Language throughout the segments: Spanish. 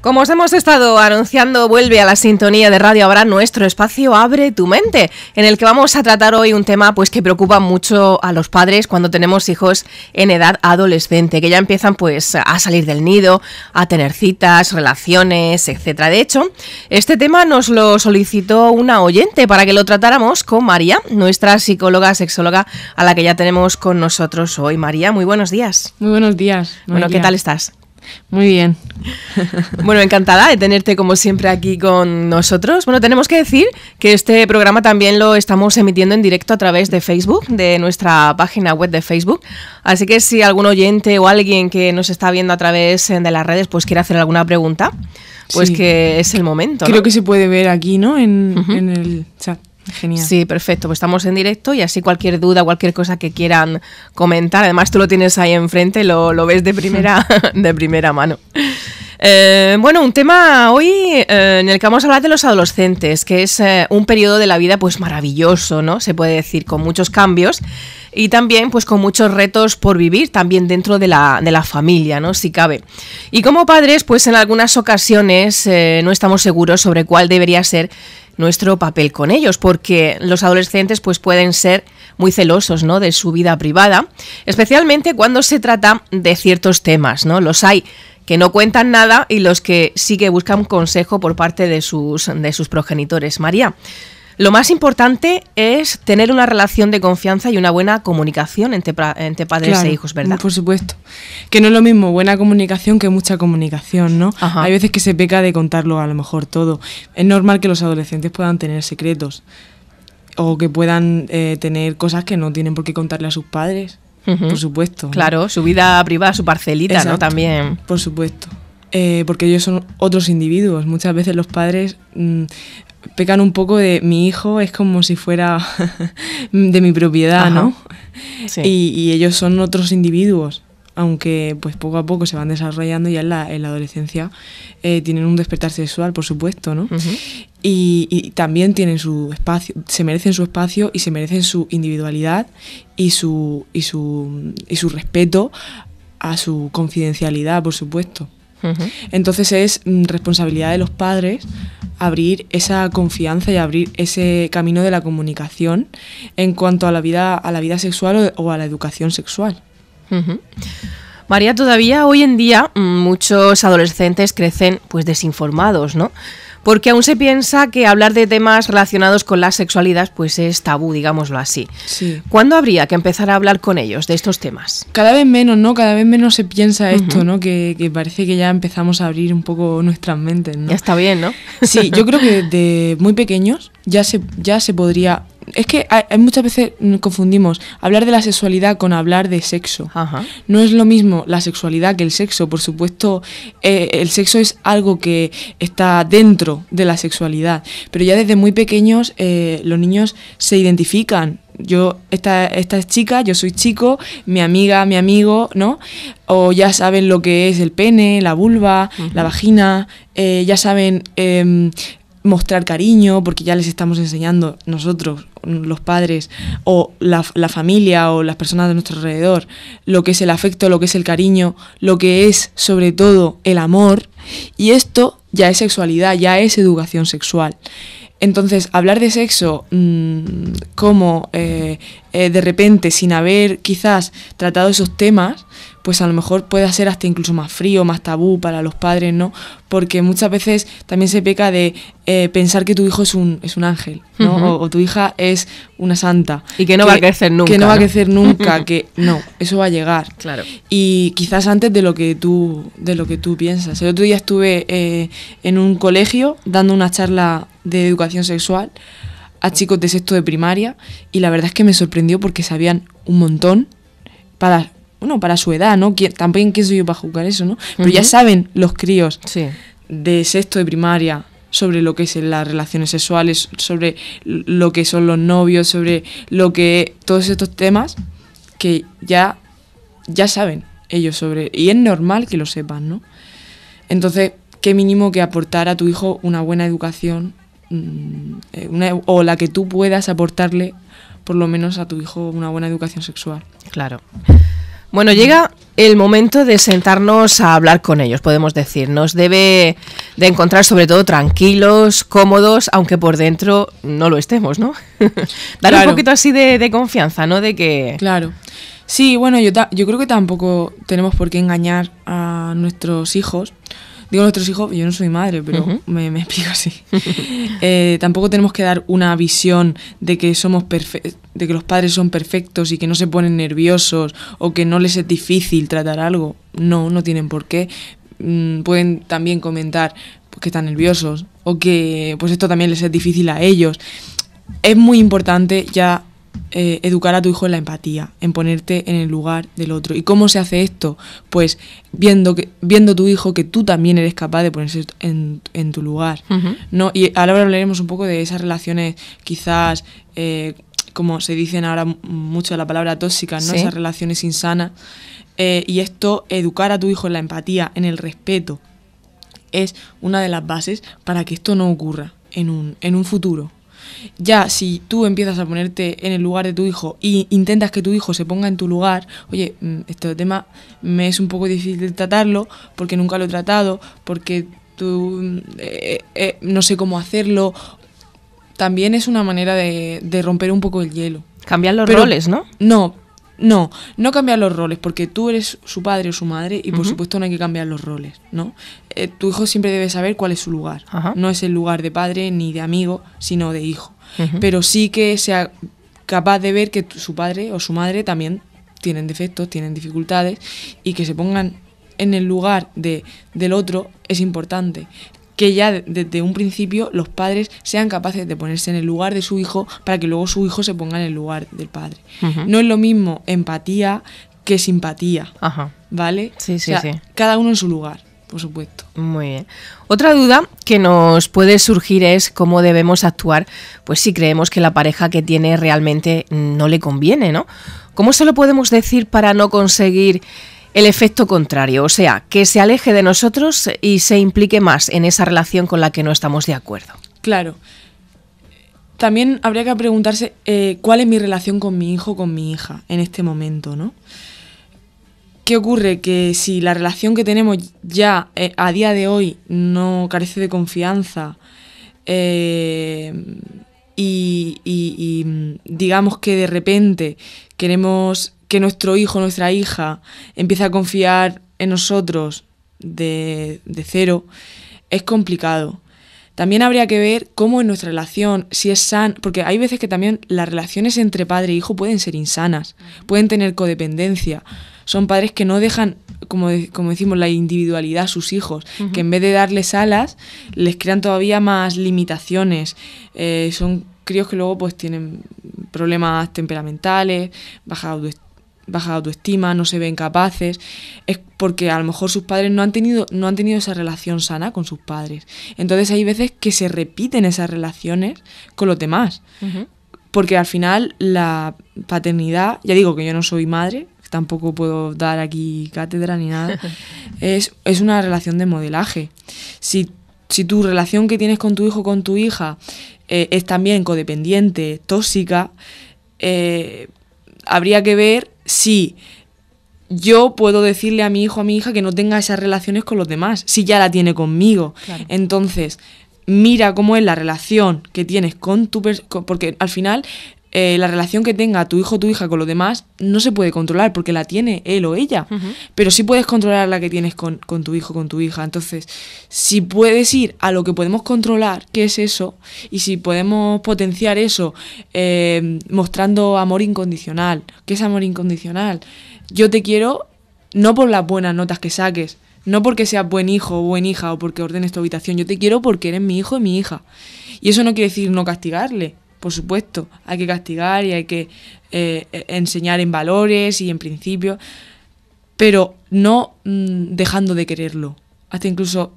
Como os hemos estado anunciando, vuelve a la sintonía de Radio ahora nuestro espacio Abre tu mente, en el que vamos a tratar hoy un tema pues que preocupa mucho a los padres cuando tenemos hijos en edad adolescente, que ya empiezan pues a salir del nido, a tener citas, relaciones, etcétera. De hecho, este tema nos lo solicitó una oyente para que lo tratáramos con María, nuestra psicóloga sexóloga a la que ya tenemos con nosotros hoy. María, muy buenos días. Muy buenos días. Bueno, ¿qué tal estás? Muy bien. Bueno, encantada de tenerte como siempre aquí con nosotros. Bueno, tenemos que decir que este programa también lo estamos emitiendo en directo a través de Facebook, de nuestra página web de Facebook. Así que si algún oyente o alguien que nos está viendo a través eh, de las redes pues quiere hacer alguna pregunta, pues que es el momento. Creo que se puede ver aquí, ¿no? en el chat. Sí, perfecto. Pues estamos en directo y así cualquier duda, cualquier cosa que quieran comentar. Además, tú lo tienes ahí enfrente, lo, lo ves de primera, de primera mano. Eh, bueno, un tema hoy eh, en el que vamos a hablar de los adolescentes, que es eh, un periodo de la vida pues maravilloso, ¿no? Se puede decir, con muchos cambios y también pues con muchos retos por vivir, también dentro de la, de la familia, ¿no? Si cabe. Y como padres, pues en algunas ocasiones no estamos seguros sobre cuál debería ser nuestro papel con ellos, porque los adolescentes pues, pueden ser muy celosos ¿no? de su vida privada, especialmente cuando se trata de ciertos temas. ¿no? Los hay que no cuentan nada y los que sí que buscan consejo por parte de sus, de sus progenitores. María, lo más importante es tener una relación de confianza y una buena comunicación entre, entre padres e hijos, ¿verdad? Por supuesto. Que no es lo mismo buena comunicación que mucha comunicación, ¿no? Hay veces que se peca de contarlo a lo mejor todo. Es normal que los adolescentes puedan tener secretos o que puedan eh, tener cosas que no tienen por qué contarle a sus padres. Por supuesto. Claro, su vida privada, su parcelita, ¿no? También. Por supuesto. Eh, porque ellos son otros individuos. Muchas veces los padres mm, pecan un poco de mi hijo es como si fuera de mi propiedad, ¿no? Sí. Y, ellos son otros individuos, aunque pues poco a poco se van desarrollando ya en la, adolescencia eh, tienen un despertar sexual, por supuesto, ¿no? y, también tienen su espacio, se merecen su espacio y se merecen su individualidad y su, y su respeto a su confidencialidad, por supuesto. Entonces es mm, responsabilidad de los padres abrir esa confianza y abrir ese camino de la comunicación en cuanto a la vida, a la vida sexual o, a la educación sexual. María, todavía hoy en día mm, muchos adolescentes crecen pues desinformados, ¿no? porque aún se piensa que hablar de temas relacionados con la sexualidad pues es tabú, digámoslo así. ¿Cuándo habría que empezar a hablar con ellos de estos temas? Cada vez menos, ¿no? Cada vez menos se piensa esto, ¿no? Que, parece que ya empezamos a abrir un poco nuestras mentes, Ya está bien, ¿no? Sí, yo creo que de muy pequeños ya se, ya se podría... Es que hay, muchas veces confundimos hablar de la sexualidad con hablar de sexo. No es lo mismo la sexualidad que el sexo. Por supuesto, eh, el sexo es algo que está dentro de la sexualidad. Pero ya desde muy pequeños eh, los niños se identifican yo, esta, esta es chica, yo soy chico, mi amiga, mi amigo, ¿no? O ya saben lo que es el pene, la vulva, la vagina, eh, ya saben eh, mostrar cariño, porque ya les estamos enseñando nosotros, los padres, o la, familia, o las personas de nuestro alrededor, lo que es el afecto, lo que es el cariño, lo que es sobre todo el amor. Y esto ya es sexualidad, ya es educación sexual. Entonces, hablar de sexo mm, como eh, eh, de repente, sin haber quizás tratado esos temas, pues a lo mejor puede ser hasta incluso más frío, más tabú para los padres, ¿no? Porque muchas veces también se peca de eh, pensar que tu hijo es un, es un ángel, ¿no? o, tu hija es una santa. Y que no va a crecer nunca. Que no, va a crecer nunca, que no, eso va a llegar. Claro. Y quizás antes de lo que tú, de lo que tú piensas. El otro día estuve eh, en un colegio dando una charla de educación sexual a chicos de sexto de primaria y la verdad es que me sorprendió porque sabían un montón para bueno, para su edad, ¿no? También ¿qué soy yo para juzgar eso, ¿no? Pero ya saben los críos de sexto de primaria sobre lo que es las relaciones sexuales, sobre lo que son los novios, sobre lo que todos estos temas que ya ya saben ellos sobre y es normal que lo sepan, ¿no? Entonces, qué mínimo que aportar a tu hijo una buena educación mm, eh, o la que tú puedas aportarle por lo menos a tu hijo una buena educación sexual. Claro. Bueno, llega el momento de sentarnos a hablar con ellos, podemos decir. Nos debe de encontrar sobre todo tranquilos, cómodos, aunque por dentro no lo estemos, ¿no? Dar un poquito así de, confianza, ¿no? De que... Claro. Sí, bueno, yo, yo creo que tampoco tenemos por qué engañar a nuestros hijos digo nuestros hijos, yo no soy madre, pero me, explico así. Eh, tampoco tenemos que dar una visión de que somos de que los padres son perfectos y que no se ponen nerviosos o que no les es difícil tratar algo. No, no tienen por qué. Mm, pueden también comentar pues, que están nerviosos o que pues esto también les es difícil a ellos. Es muy importante ya eh, educar a tu hijo en la empatía, en ponerte en el lugar del otro. ¿Y cómo se hace esto? Pues viendo que tu hijo que tú también eres capaz de ponerse en, tu lugar. ¿no? Y ahora hablaremos un poco de esas relaciones quizás, eh, como se dicen ahora mucho la palabra tóxica, ¿no? esas relaciones insanas. Eh, y esto, educar a tu hijo en la empatía, en el respeto, es una de las bases para que esto no ocurra un, en un futuro. Ya, si tú empiezas a ponerte en el lugar de tu hijo e intentas que tu hijo se ponga en tu lugar, oye, mm, este tema me es un poco difícil tratarlo porque nunca lo he tratado, porque tú mm, eh, eh, eh, no sé cómo hacerlo. También es una manera de, romper un poco el hielo. Cambiar los roles, ¿no? No, no, no cambiar los roles, porque tú eres su padre o su madre y por supuesto no hay que cambiar los roles, ¿no? Eh, tu hijo siempre debe saber cuál es su lugar. No es el lugar de padre ni de amigo, sino de hijo. Pero sí que sea capaz de ver que su padre o su madre también tienen defectos, tienen dificultades y que se pongan en el lugar de, del otro es importante que ya desde un principio los padres sean capaces de ponerse en el lugar de su hijo para que luego su hijo se ponga en el lugar del padre. No es lo mismo empatía que simpatía. Ajá. ¿Vale? Sí, sí, sí. Cada uno en su lugar, por supuesto. Muy bien. Otra duda que nos puede surgir es cómo debemos actuar, pues si creemos que la pareja que tiene realmente no le conviene, ¿no? ¿Cómo se lo podemos decir para no conseguir el efecto contrario, o sea, que se aleje de nosotros y se implique más en esa relación con la que no estamos de acuerdo. Claro. También habría que preguntarse eh, cuál es mi relación con mi hijo o con mi hija en este momento, ¿no? ¿Qué ocurre? Que si la relación que tenemos ya eh, a día de hoy no carece de confianza eh, y, y mm, digamos que de repente queremos que nuestro hijo, nuestra hija, ...empieza a confiar en nosotros de, de cero, es complicado. También habría que ver cómo en nuestra relación, si es sana, porque hay veces que también las relaciones entre padre e hijo pueden ser insanas, pueden tener codependencia. Son padres que no dejan, como, como decimos, la individualidad a sus hijos, que en vez de darles alas, les crean todavía más limitaciones. Eh, son críos que luego pues tienen problemas temperamentales, baja autoestima baja autoestima, no se ven capaces, es porque a lo mejor sus padres no han tenido, no han tenido esa relación sana con sus padres. Entonces hay veces que se repiten esas relaciones con los demás. Porque al final la paternidad, ya digo que yo no soy madre, tampoco puedo dar aquí cátedra ni nada, es, es una relación de modelaje. Si, tu relación que tienes con tu hijo con tu hija eh, es también codependiente, tóxica, eh, habría que ver si yo puedo decirle a mi hijo, a mi hija, que no tenga esas relaciones con los demás, si ya la tiene conmigo. Entonces, mira cómo es la relación que tienes con tu... porque al final eh, la relación que tenga tu hijo o tu hija con los demás no se puede controlar porque la tiene él o ella. Pero sí puedes controlar la que tienes con, tu hijo, con tu hija. Entonces, si puedes ir a lo que podemos controlar, qué es eso, y si podemos potenciar eso eh, mostrando amor incondicional, ¿qué es amor incondicional? Yo te quiero no por las buenas notas que saques, no porque seas buen hijo o buen hija o porque ordenes tu habitación, yo te quiero porque eres mi hijo y mi hija. Y eso no quiere decir no castigarle, por supuesto, hay que castigar y hay que eh, e-, enseñar en valores y en principios, pero no mm, dejando de quererlo, hasta incluso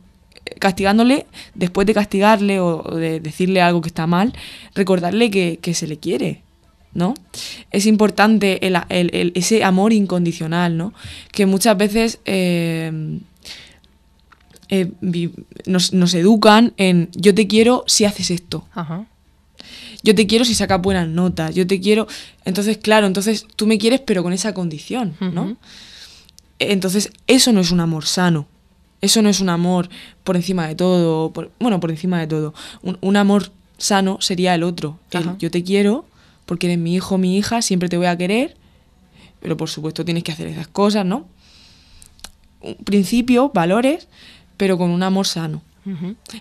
eh, castigándole, después de castigarle o, de decirle algo que está mal, recordarle que, que se le quiere, ¿no? Es importante el, el, ese amor incondicional, ¿no? Que muchas veces em, eh, nos, nos, educan en yo te quiero si haces esto. Ajá yo te quiero si sacas buenas notas, yo te quiero. Entonces, claro, entonces tú me quieres, pero con esa condición, ¿no? Entonces, eso no es un amor sano. Eso no es un amor por encima de todo, bueno, por encima de todo. Un, amor sano sería el otro. yo te quiero porque eres mi hijo, mi hija, siempre te voy a querer, pero por supuesto tienes que hacer esas cosas, ¿no? Principios, valores, pero con un amor sano.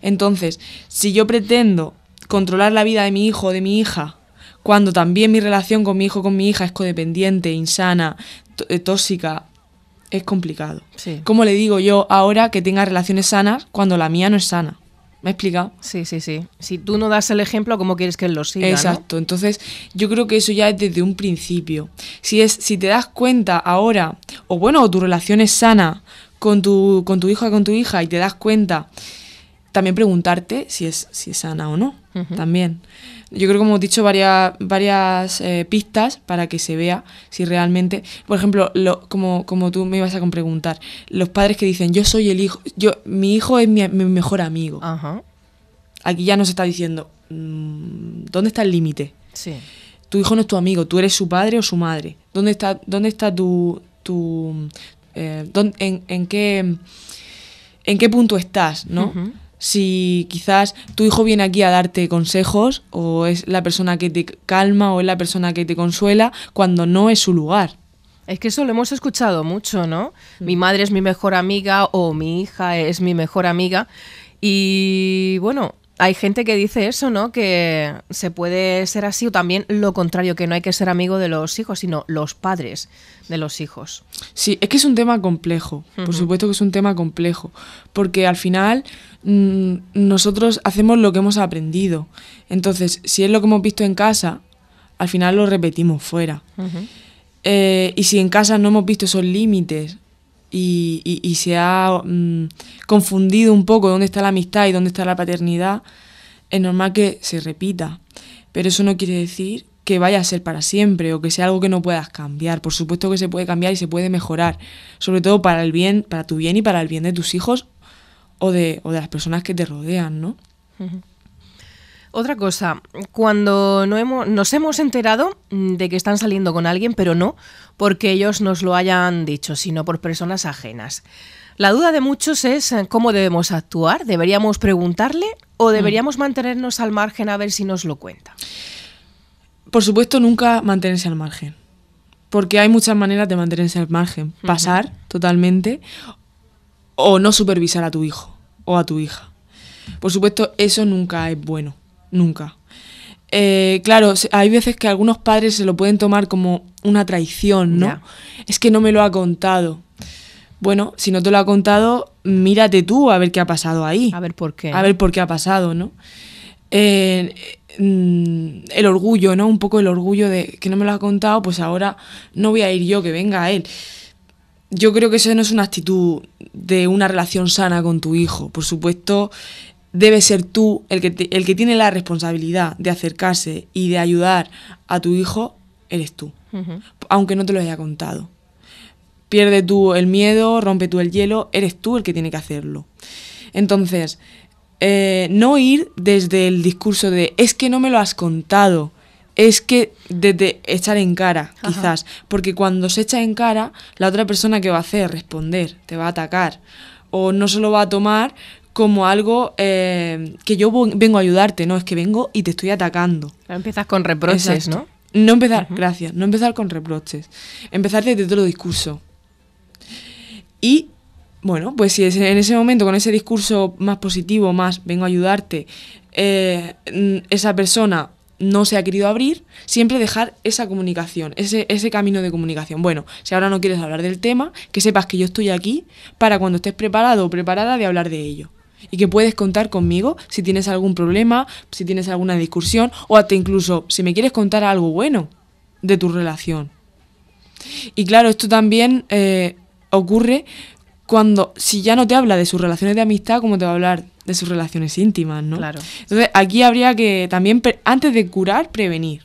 Entonces, si yo pretendo controlar la vida de mi hijo o de mi hija, cuando también mi relación con mi hijo o con mi hija es codependiente, insana, eh, tóxica, es complicado. ¿Cómo le digo yo ahora que tenga relaciones sanas cuando la mía no es sana? ¿Me he explicado? Sí, sí, sí. Si tú no das el ejemplo, ¿cómo quieres que él lo siga? Exacto. Entonces, yo creo que eso ya es desde un principio. Si, es, si te das cuenta ahora, o bueno, tu relación es sana con tu, con tu hijo o con tu hija y te das cuenta, también preguntarte si es, si es sana o no también. Yo creo que hemos dicho varias, varias eh, pistas para que se vea si realmente, por ejemplo, como, como tú me ibas a preguntar, los padres que dicen, yo soy el hijo, yo, mi hijo es mi, mejor amigo. Aquí ya nos está diciendo, mm, ¿dónde está el límite? Sí. Tu hijo no es tu amigo, tú eres su padre o su madre. ¿Dónde está, dónde está tu... tu eh, en, qué, ¿En qué punto estás? ¿no? si quizás tu hijo viene aquí a darte consejos o es la persona que te calma o es la persona que te consuela cuando no es su lugar. Es que eso lo hemos escuchado mucho, ¿no? Mm. Mi madre es mi mejor amiga o mi hija es mi mejor amiga. Y bueno, hay gente que dice eso, ¿no? Que se puede ser así o también lo contrario, que no hay que ser amigo de los hijos, sino los padres de los hijos. Sí, es que es un tema complejo, por supuesto que es un tema complejo, porque al final mm, nosotros hacemos lo que hemos aprendido. Entonces, si es lo que hemos visto en casa, al final lo repetimos fuera. Eh, y si en casa no hemos visto esos límites y, se ha mm, confundido un poco dónde está la amistad y dónde está la paternidad, es normal que se repita. Pero eso no quiere decir que vaya a ser para siempre o que sea algo que no puedas cambiar. Por supuesto que se puede cambiar y se puede mejorar, sobre todo para el bien, para tu bien y para el bien de tus hijos o de, o de las personas que te rodean, ¿no? Otra cosa, cuando no hemos, nos hemos enterado mm, de que están saliendo con alguien, pero no porque ellos nos lo hayan dicho, sino por personas ajenas. La duda de muchos es eh, cómo debemos actuar. ¿Deberíamos preguntarle o mm. deberíamos mantenernos al margen a ver si nos lo cuenta? Por supuesto, nunca mantenerse al margen. Porque hay muchas maneras de mantenerse al margen. Pasar totalmente o no supervisar a tu hijo o a tu hija. Por supuesto, eso nunca es bueno nunca. Eh, claro, hay veces que algunos padres se lo pueden tomar como una traición, ¿no? Es que no me lo ha contado. Bueno, si no te lo ha contado, mírate tú a ver qué ha pasado ahí. A ver por qué. A ver por qué ha pasado, ¿no? Eh, mm, el orgullo, ¿no? Un poco el orgullo de que no me lo ha contado, pues ahora no voy a ir yo, que venga él. Yo creo que eso no es una actitud de una relación sana con tu hijo. Por supuesto, debes ser tú el que, el que tiene la responsabilidad de acercarse y de ayudar a tu hijo, eres tú, aunque no te lo haya contado. Pierde tú el miedo, rompe tú el hielo, eres tú el que tiene que hacerlo. Entonces, eh, no ir desde el discurso de es que no me lo has contado, es que desde echar en cara, quizás, porque cuando se echa en cara, la otra persona que va a hacer responder, te va a atacar o no se lo va a tomar como algo eh, que yo vengo a ayudarte, no, es que vengo y te estoy atacando. empiezas con reproches, ¿no? No empezar, gracias, no empezar con reproches, empezar desde otro discurso. Y bueno, pues si en ese momento, con ese discurso más positivo, más vengo a ayudarte, eh, esa persona no se ha querido abrir, siempre dejar esa comunicación, ese camino de comunicación. Bueno, si ahora no quieres hablar del tema, que sepas que yo estoy aquí para cuando estés preparado o preparada de hablar de ello y que puedes contar conmigo si tienes algún problema, si tienes alguna discusión o hasta incluso si me quieres contar algo bueno de tu relación. Y claro, esto también eh, ocurre cuando, si ya no te habla de sus relaciones de amistad, ¿cómo te va a hablar de sus relaciones íntimas, no? Claro. Entonces, aquí habría que también, antes de curar, prevenir.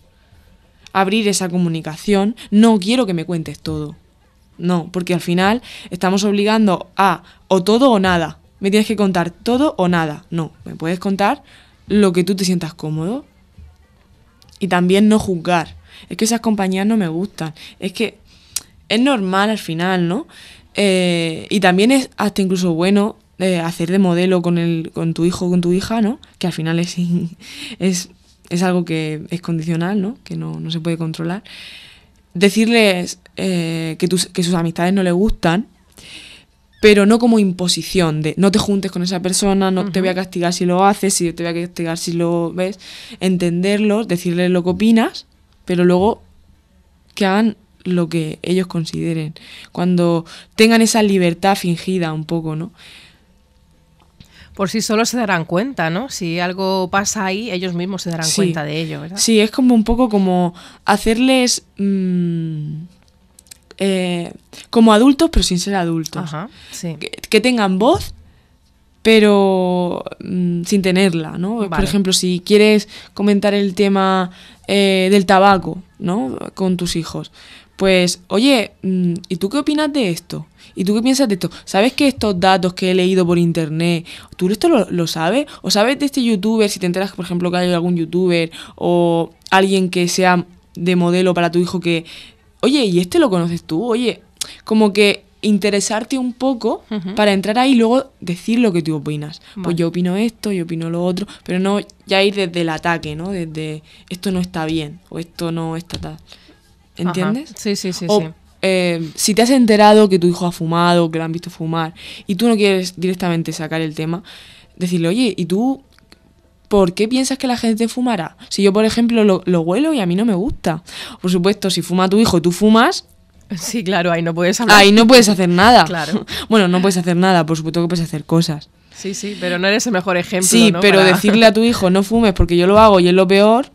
Abrir esa comunicación. No quiero que me cuentes todo. No, porque al final estamos obligando a o todo o nada me tienes que contar todo o nada. No, me puedes contar lo que tú te sientas cómodo. Y también no juzgar. Es que esas compañías no me gustan. Es que es normal al final, ¿no? Eh, y también es hasta incluso bueno eh, hacer de modelo con, el, con tu hijo o con tu hija, ¿no? Que al final es, es, es algo que es condicional, ¿no? Que no, se puede controlar. Decirles eh, que, que sus amistades no le gustan pero no como imposición de no te juntes con esa persona, no te voy a castigar si lo haces, si te voy a castigar si lo ves, entenderlo, decirles lo que opinas, pero luego que hagan lo que ellos consideren, cuando tengan esa libertad fingida un poco, ¿no? Por si solo se darán cuenta, ¿no? Si algo pasa ahí, ellos mismos se darán cuenta de ello, ¿verdad? Sí, es como un poco como hacerles... Mm, eh, como adultos, pero sin ser adultos. que, tengan voz, pero mm, sin tenerla, ¿no? Por ejemplo, si quieres comentar el tema eh, del tabaco, ¿no? Con tus hijos. Pues, oye, mm, ¿y tú qué opinas de esto? ¿Y tú qué piensas de esto? ¿Sabes que estos datos que he leído por internet, tú esto lo, lo, sabes? ¿O sabes de este youtuber, si te enteras, por ejemplo, que hay algún youtuber o alguien que sea de modelo para tu hijo que oye, ¿y este lo conoces tú? Oye, como que interesarte un poco para entrar ahí y luego decir lo que tú opinas. Pues yo opino esto, yo opino lo otro, pero no ya ir desde el ataque, ¿no? Desde esto no está bien o esto no está tal. ¿Entiendes? Sí, sí, sí. O, eh, si te has enterado que tu hijo ha fumado, que lo han visto fumar, y tú no quieres directamente sacar el tema, decirle, oye, ¿y tú ¿por qué piensas que la gente fumará? Si yo, por ejemplo, lo, huelo y a mí no me gusta. Por supuesto, si fuma tu hijo, tú fumas, Sí, claro, ahí no puedes hablar. Ahí no puedes hacer nada. Claro. Bueno, no puedes hacer nada, por supuesto que puedes hacer cosas. Sí, sí, pero no eres el mejor ejemplo. Sí, pero decirle a tu hijo no fumes porque yo lo hago y es lo peor.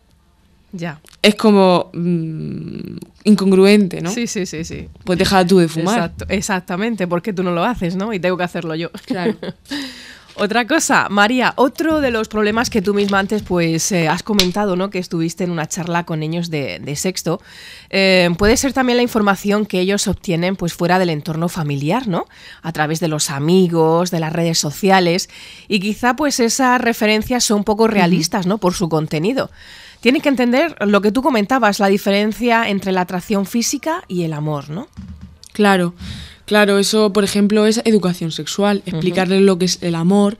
Ya. Es como mm, incongruente, ¿no? Sí, sí, sí, sí. Pues deja tú de fumar. Exacto, exactamente, porque tú no lo haces, ¿no? Y tengo que hacerlo yo. Claro. Otra cosa, María, otro de los problemas que tú misma antes pues eh, has comentado, ¿no? Que estuviste en una charla con niños de, sexto, eh, puede ser también la información que ellos obtienen pues fuera del entorno familiar, ¿no? A través de los amigos, de las redes sociales y quizá pues esas referencias son poco realistas, ¿no? Por su contenido. Tienen que entender lo que tú comentabas, la diferencia entre la atracción física y el amor, ¿no? Claro. Claro, eso, por ejemplo, es educación sexual, explicarles lo que es el amor,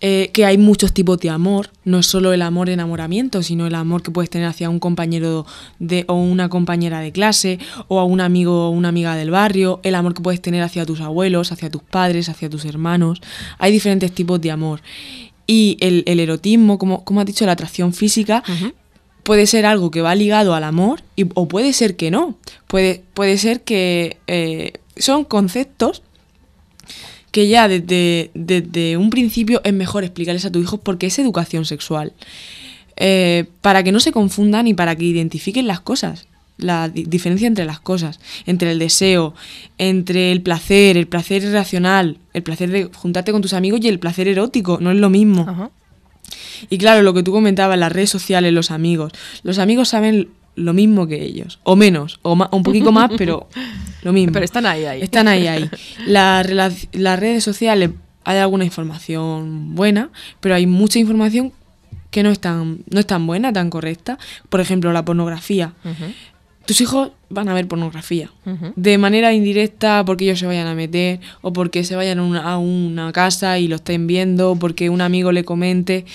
eh, que hay muchos tipos de amor, no es solo el amor enamoramiento, sino el amor que puedes tener hacia un compañero de, o una compañera de clase, o a un amigo o una amiga del barrio, el amor que puedes tener hacia tus abuelos, hacia tus padres, hacia tus hermanos. Hay diferentes tipos de amor. Y el, erotismo, como, como has dicho, la atracción física, puede ser algo que va ligado al amor o puede ser que no. Puede, puede ser que eh, son conceptos que ya desde, desde un principio es mejor explicarles a tu hijo porque es educación sexual. Eh, para que no se confundan y para que identifiquen las cosas, la diferencia entre las cosas, entre el deseo, entre el placer, el placer irracional, el placer de juntarte con tus amigos y el placer erótico, no es lo mismo. Y claro, lo que tú comentabas, las redes sociales, los amigos. Los amigos saben lo mismo que ellos, o menos, o un poquito más, pero lo mismo. Pero están ahí, ahí. Están ahí, ahí. las redes sociales hay alguna información buena, pero hay mucha información que no es tan, no es tan buena, tan correcta. Por ejemplo, la pornografía. Tus hijos van a ver pornografía de manera indirecta porque ellos se vayan a meter o porque se vayan a una, a una casa y lo estén viendo, porque un amigo le comente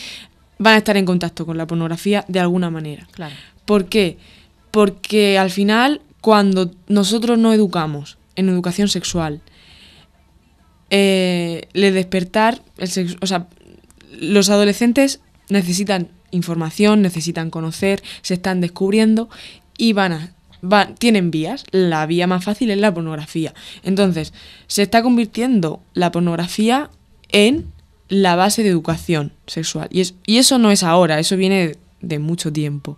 van a estar en contacto con la pornografía de alguna manera. Claro. ¿Por qué? Porque al final, cuando nosotros no educamos en educación sexual, eh, le despertar, el sexo, o sea, los adolescentes necesitan información, necesitan conocer, se están descubriendo y van a tienen vías. La vía más fácil es la pornografía. Entonces, se está convirtiendo la pornografía en la base de educación sexual. Y, eso no es ahora, eso viene de, mucho tiempo.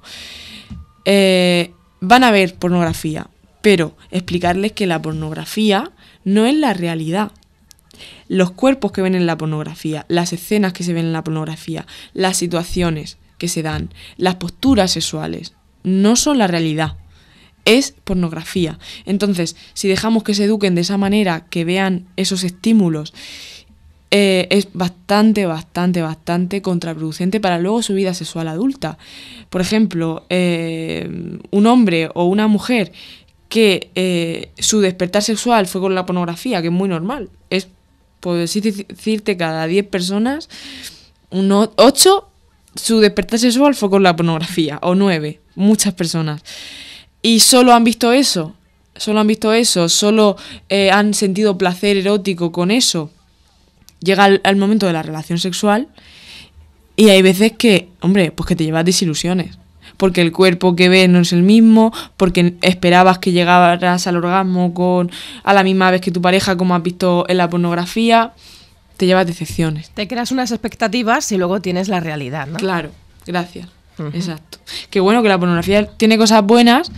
Eh, van a ver pornografía, pero explicarles que la pornografía no es la realidad. Los cuerpos que ven en la pornografía, las escenas que se ven en la pornografía, las situaciones que se dan, las posturas sexuales, no son la realidad. Es pornografía. Entonces, si dejamos que se eduquen de esa manera, que vean esos estímulos eh, es bastante, bastante, bastante contraproducente para luego su vida sexual adulta. Por ejemplo, eh, un hombre o una mujer que eh, su despertar sexual fue con la pornografía, que es muy normal. Es, por decirte, cada 10 personas, 8, su despertar sexual fue con la pornografía, o 9, muchas personas. Y solo han visto eso, solo han visto eso, solo han sentido placer erótico con eso llega al, momento de la relación sexual y hay veces que, hombre, pues que te llevas desilusiones. Porque el cuerpo que ves no es el mismo, porque esperabas que llegaras al orgasmo con a la misma vez que tu pareja, como has visto en la pornografía, te llevas decepciones. Te creas unas expectativas y luego tienes la realidad, ¿no? Claro, gracias. Exacto. Que bueno que la pornografía tiene cosas buenas,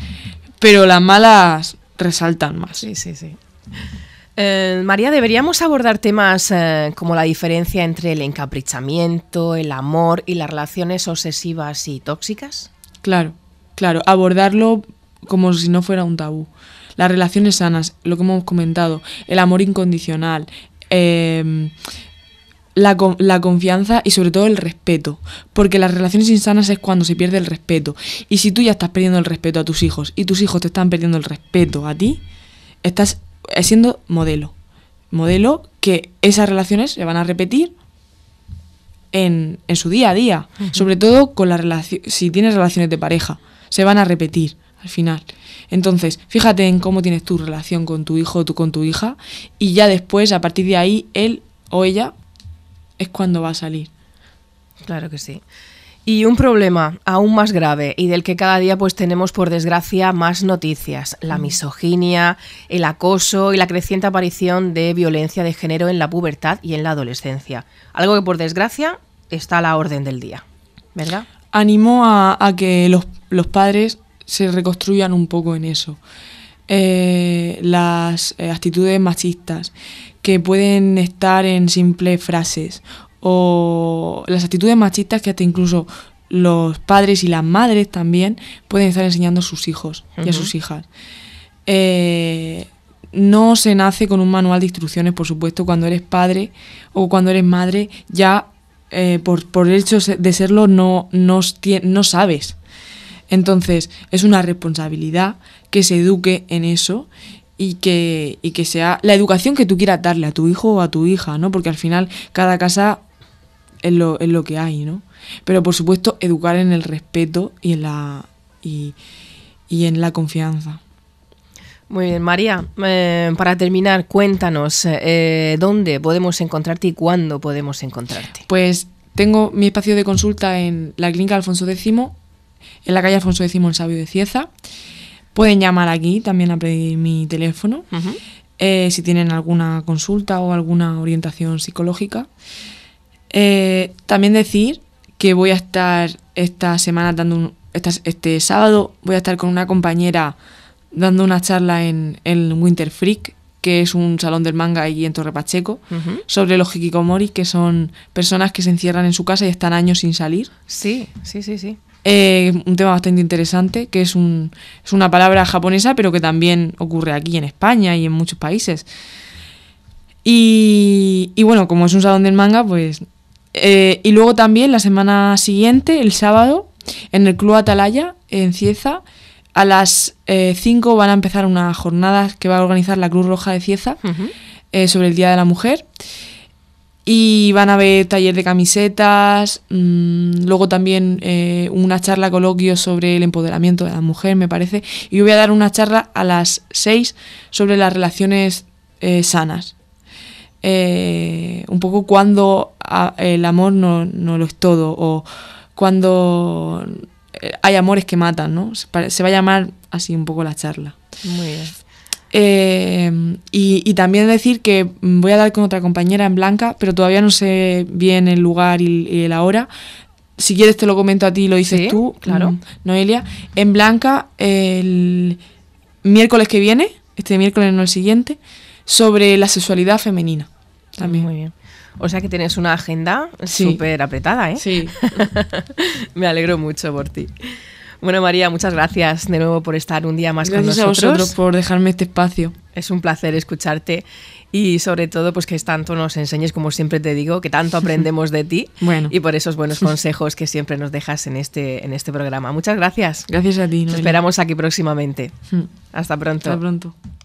pero las malas resaltan más. Sí, sí, sí. Eh, María, deberíamos abordar temas eh, como la diferencia entre el encaprichamiento, el amor y las relaciones obsesivas y tóxicas. Claro, claro, abordarlo como si no fuera un tabú. Las relaciones sanas, lo que hemos comentado, el amor incondicional, em, la, confianza y sobre todo el respeto. Porque las relaciones insanas es cuando se pierde el respeto. Y si tú ya estás perdiendo el respeto a tus hijos y tus hijos te están perdiendo el respeto a ti, estás eh, siendo modelo. Modelo que esas relaciones se van a repetir en, en su día a día. Sobre todo con la si tienes relaciones de pareja. Se van a repetir al final. Entonces, fíjate en cómo tienes tu relación con tu hijo o tú con tu hija. Y ya después, a partir de ahí, él o ella es cuando va a salir. Claro que sí. Y un problema aún más grave y del que cada día pues tenemos por desgracia más noticias, la mm. misoginia, el acoso y la creciente aparición de violencia de género en la pubertad y en la adolescencia, algo que por desgracia está a la orden del día, ¿verdad? animo a, que los, padres se reconstruyan un poco en eso. Eh, las eh, actitudes machistas que pueden estar en simples frases o las actitudes machistas que hasta incluso los padres y las madres también pueden estar enseñando a sus hijos y a sus hijas. Eh, no se nace con un manual de instrucciones, por supuesto, cuando eres padre o cuando eres madre, ya eh, por, el hecho de serlo no, no, no sabes. Entonces, es una responsabilidad que se eduque en eso y que, y que sea la educación que tú quieras darle a tu hijo o a tu hija, ¿no? Porque al final cada casa es lo, lo que hay, ¿no? Pero por supuesto, educar en el respeto y en la, y, y en la confianza. Muy bien, María, eh, para terminar, cuéntanos eh, dónde podemos encontrarte y cuándo podemos encontrarte. Pues tengo mi espacio de consulta en la clínica Alfonso X, en la calle Alfonso X, el Sabio de Cieza. Pueden llamar aquí también a pedir mi teléfono eh, si tienen alguna consulta o alguna orientación psicológica. Eh, también decir que voy a estar esta semana dando este sábado voy a estar con una compañera dando una charla en el Winter Freak, que es un salón del manga allí en Torre Pacheco, sobre los hikikomori, que son personas que se encierran en su casa y están años sin salir. Sí, sí, sí, sí. Eh, un tema bastante interesante, que es, un, es una palabra japonesa, pero que también ocurre aquí en España y en muchos países. Y, y, bueno, como es un salón del manga, pues eh, y luego también la semana siguiente, el sábado, en el Club Atalaya, en Cieza, a las 5 eh, van a empezar una jornada que va a organizar la Cruz Roja de Cieza eh, sobre el Día de la Mujer. Y van a haber taller de camisetas, mm, luego también una charla coloquio sobre el empoderamiento de la mujer, me parece. Y yo voy a dar una charla a las 6 sobre las relaciones sanas. Eh, un poco cuando ah, el amor no, lo es todo o cuando eh, hay amores que matan, ¿no? Se, va a llamar así un poco la charla. Muy bien. Eh, y, también decir que voy a dar con otra compañera en Blanca, pero todavía no sé bien el lugar y, la hora. Si quieres te lo comento a ti y lo dices tú, claro. Mm, Noelia. En Blanca, el miércoles que viene, este miércoles no el siguiente, sobre la sexualidad femenina. También. Muy bien. O sea que tienes una agenda súper apretada, ¿eh? Sí. Me alegro mucho por ti. Bueno, María, muchas gracias de nuevo por estar un día más con nosotros. a vosotros por dejarme este espacio. Es un placer escucharte y sobre todo pues que tanto nos enseñes, como siempre te digo, que tanto aprendemos de ti y por esos buenos consejos que siempre nos dejas en este, en este programa. Muchas gracias. Gracias a ti. Nos esperamos aquí próximamente. Hmm. Hasta pronto. Hasta pronto.